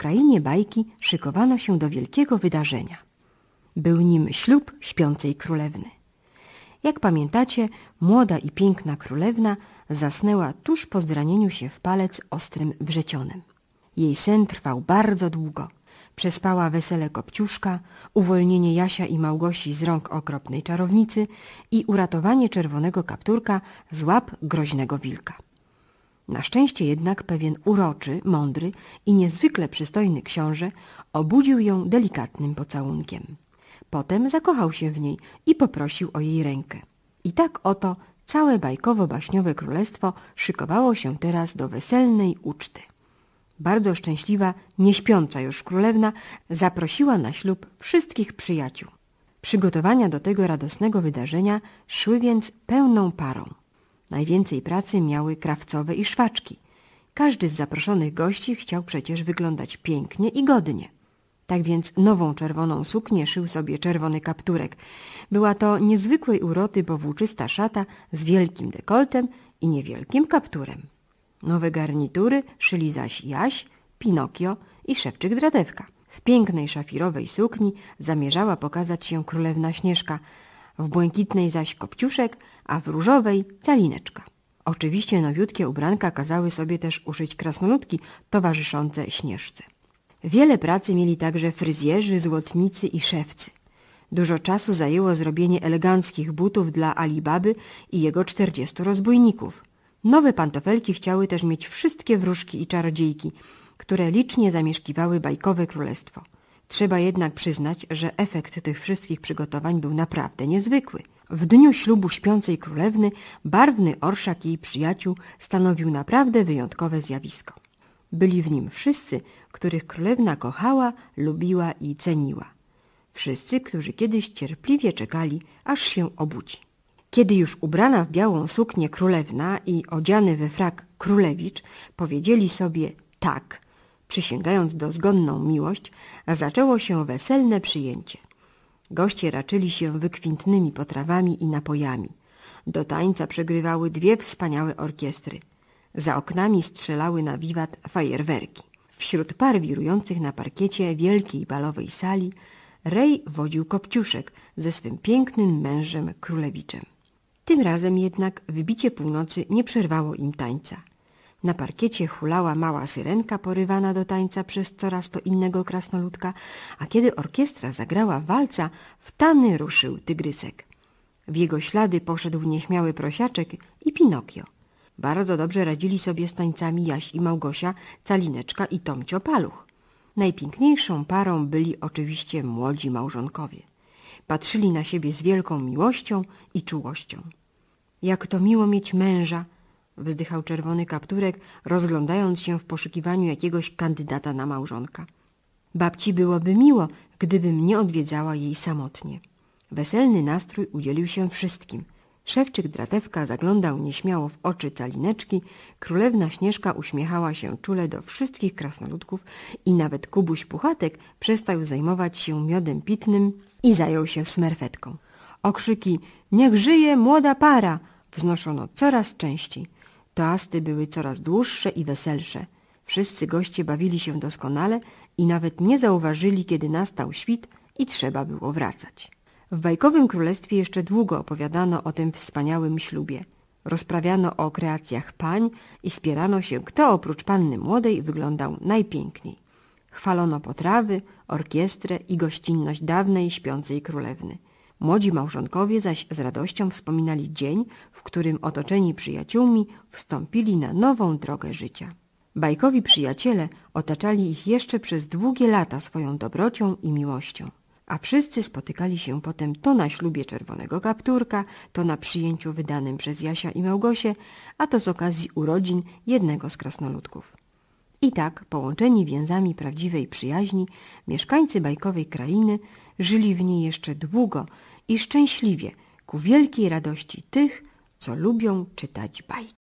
krainie bajki szykowano się do wielkiego wydarzenia. Był nim ślub śpiącej królewny. Jak pamiętacie, młoda i piękna królewna zasnęła tuż po zranieniu się w palec ostrym wrzecionem. Jej sen trwał bardzo długo. Przespała wesele Kopciuszka, uwolnienie Jasia i Małgosi z rąk okropnej czarownicy i uratowanie czerwonego kapturka z łap groźnego wilka. Na szczęście jednak pewien uroczy, mądry i niezwykle przystojny książę obudził ją delikatnym pocałunkiem. Potem zakochał się w niej i poprosił o jej rękę. I tak oto całe bajkowo-baśniowe królestwo szykowało się teraz do weselnej uczty. Bardzo szczęśliwa, nieśpiąca już królewna zaprosiła na ślub wszystkich przyjaciół. Przygotowania do tego radosnego wydarzenia szły więc pełną parą. Najwięcej pracy miały krawcowe i szwaczki. Każdy z zaproszonych gości chciał przecież wyglądać pięknie i godnie. Tak więc nową czerwoną suknię szył sobie czerwony kapturek. Była to niezwykłej uroty powłóczysta szata z wielkim dekoltem i niewielkim kapturem. Nowe garnitury szyli zaś Jaś, Pinokio i Szewczyk Dradewka. W pięknej szafirowej sukni zamierzała pokazać się królewna Śnieżka, w błękitnej zaś kopciuszek, a w różowej calineczka. Oczywiście nowiutkie ubranka kazały sobie też uszyć krasnoludki towarzyszące Śnieżce. Wiele pracy mieli także fryzjerzy, złotnicy i szewcy. Dużo czasu zajęło zrobienie eleganckich butów dla Alibaby i jego czterdziestu rozbójników. Nowe pantofelki chciały też mieć wszystkie wróżki i czarodziejki, które licznie zamieszkiwały bajkowe królestwo. Trzeba jednak przyznać, że efekt tych wszystkich przygotowań był naprawdę niezwykły. W dniu ślubu śpiącej królewny barwny orszak jej przyjaciół stanowił naprawdę wyjątkowe zjawisko. Byli w nim wszyscy, których królewna kochała, lubiła i ceniła. Wszyscy, którzy kiedyś cierpliwie czekali, aż się obudzi. Kiedy już ubrana w białą suknię królewna i odziany we frak królewicz powiedzieli sobie tak – przysięgając dozgonną miłość, zaczęło się weselne przyjęcie. Goście raczyli się wykwintnymi potrawami i napojami. Do tańca przegrywały dwie wspaniałe orkiestry. Za oknami strzelały na wiwat fajerwerki. Wśród par wirujących na parkiecie wielkiej balowej sali Rej wodził kopciuszek ze swym pięknym mężem królewiczem. Tym razem jednak wybicie północy nie przerwało im tańca. Na parkiecie hulała mała syrenka porywana do tańca przez coraz to innego krasnoludka, a kiedy orkiestra zagrała walca, w tany ruszył tygrysek. W jego ślady poszedł nieśmiały prosiaczek i Pinokio. Bardzo dobrze radzili sobie z tańcami Jaś i Małgosia, Calineczka i Tomcio Paluch. Najpiękniejszą parą byli oczywiście młodzi małżonkowie. Patrzyli na siebie z wielką miłością i czułością. Jak to miło mieć męża – wzdychał czerwony kapturek, rozglądając się w poszukiwaniu jakiegoś kandydata na małżonka. Babci byłoby miło, gdyby mnie odwiedzała jej samotnie. Weselny nastrój udzielił się wszystkim. Szewczyk Dratewka zaglądał nieśmiało w oczy calineczki, królewna Śnieżka uśmiechała się czule do wszystkich krasnoludków i nawet Kubuś Puchatek przestał zajmować się miodem pitnym i zajął się smerfetką. Okrzyki niech żyje młoda para wznoszono coraz częściej. Toasty były coraz dłuższe i weselsze. Wszyscy goście bawili się doskonale i nawet nie zauważyli, kiedy nastał świt i trzeba było wracać. W bajkowym królestwie jeszcze długo opowiadano o tym wspaniałym ślubie. Rozprawiano o kreacjach pań i spierano się, kto oprócz panny młodej wyglądał najpiękniej. Chwalono potrawy, orkiestrę i gościnność dawnej śpiącej królewny. Młodzi małżonkowie zaś z radością wspominali dzień, w którym otoczeni przyjaciółmi wstąpili na nową drogę życia. Bajkowi przyjaciele otaczali ich jeszcze przez długie lata swoją dobrocią i miłością, a wszyscy spotykali się potem to na ślubie czerwonego kapturka, to na przyjęciu wydanym przez Jasia i Małgosię, a to z okazji urodzin jednego z krasnoludków. I tak, połączeni więzami prawdziwej przyjaźni, mieszkańcy bajkowej krainy Żyli w niej jeszcze długo i szczęśliwie, ku wielkiej radości tych, co lubią czytać bajki.